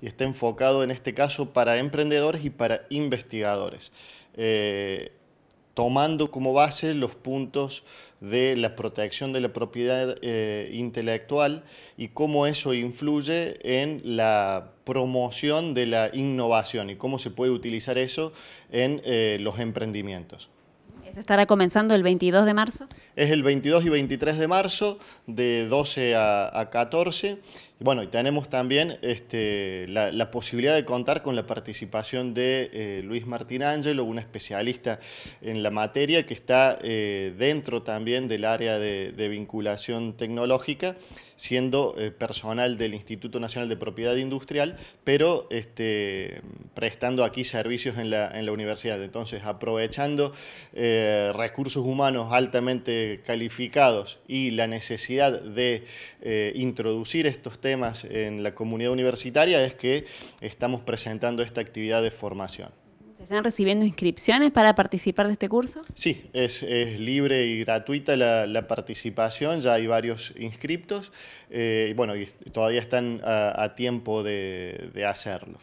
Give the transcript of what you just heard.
y está enfocado en este caso para emprendedores y para investigadores, eh, tomando como base los puntos de la protección de la propiedad eh, intelectual y cómo eso influye en la promoción de la innovación y cómo se puede utilizar eso en eh, los emprendimientos. ¿Eso estará comenzando el 22 de marzo? Es el 22 y 23 de marzo, de 12 a, 14. Bueno, y tenemos también este, la, posibilidad de contar con la participación de eh, Luis Martín Ángelo, un especialista en la materia que está eh, dentro también del área de, vinculación tecnológica, siendo eh, personal del Instituto Nacional de Propiedad Industrial, pero este, prestando aquí servicios en la, universidad. Entonces, aprovechando... Eh, recursos humanos altamente calificados y la necesidad de eh, introducir estos temas en la comunidad universitaria es que estamos presentando esta actividad de formación. ¿Se están recibiendo inscripciones para participar de este curso? Sí, es, libre y gratuita la, participación, ya hay varios inscriptos, eh, bueno, y todavía están a, tiempo de, de hacerlo.